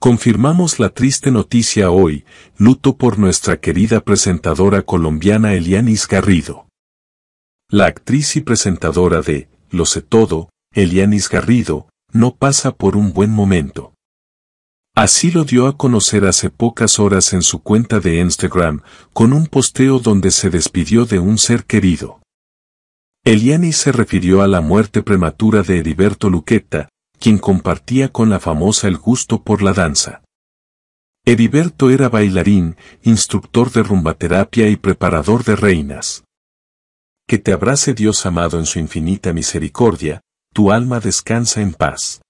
Confirmamos la triste noticia hoy, luto por nuestra querida presentadora colombiana Elianis Garrido. La actriz y presentadora de Lo sé todo, Elianis Garrido, no pasa por un buen momento. Así lo dio a conocer hace pocas horas en su cuenta de Instagram, con un posteo donde se despidió de un ser querido. Elianis se refirió a la muerte prematura de Heriberto Luqueta, quien compartía con la famosa el gusto por la danza. Heriberto era bailarín, instructor de rumbaterapia y preparador de reinas. Que te abrace Dios amado en su infinita misericordia, tu alma descansa en paz.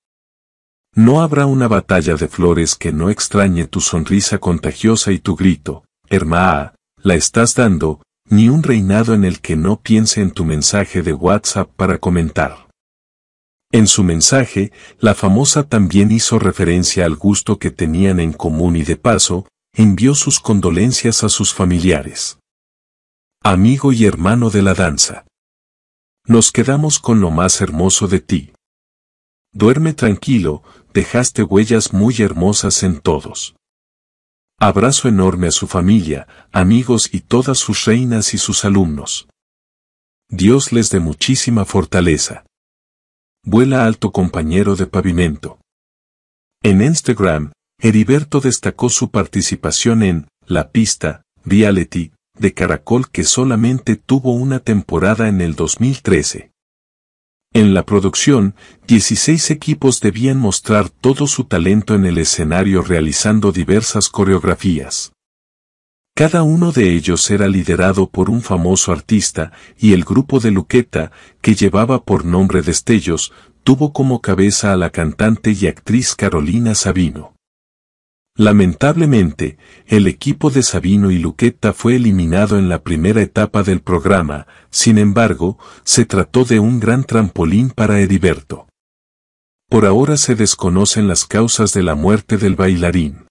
No habrá una batalla de flores que no extrañe tu sonrisa contagiosa y tu grito, Hermaa, la estás dando, ni un reinado en el que no piense en tu mensaje de WhatsApp para comentar. En su mensaje, la famosa también hizo referencia al gusto que tenían en común y de paso, envió sus condolencias a sus familiares. Amigo y hermano de la danza. Nos quedamos con lo más hermoso de ti. Duerme tranquilo, dejaste huellas muy hermosas en todos. Abrazo enorme a su familia, amigos y todas sus reinas y sus alumnos. Dios les dé muchísima fortaleza. Vuela alto compañero de pavimento. En Instagram, Heriberto destacó su participación en La Pista, Reality, de Caracol que solamente tuvo una temporada en el 2013. En la producción, 16 equipos debían mostrar todo su talento en el escenario realizando diversas coreografías. Cada uno de ellos era liderado por un famoso artista y el grupo de Luqueta, que llevaba por nombre Destellos, tuvo como cabeza a la cantante y actriz Carolina Sabino. Lamentablemente, el equipo de Sabino y Luqueta fue eliminado en la primera etapa del programa, sin embargo, se trató de un gran trampolín para Heriberto. Por ahora se desconocen las causas de la muerte del bailarín.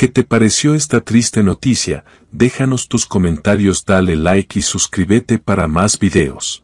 ¿Qué te pareció esta triste noticia? Déjanos tus comentarios, dale like y suscríbete para más videos.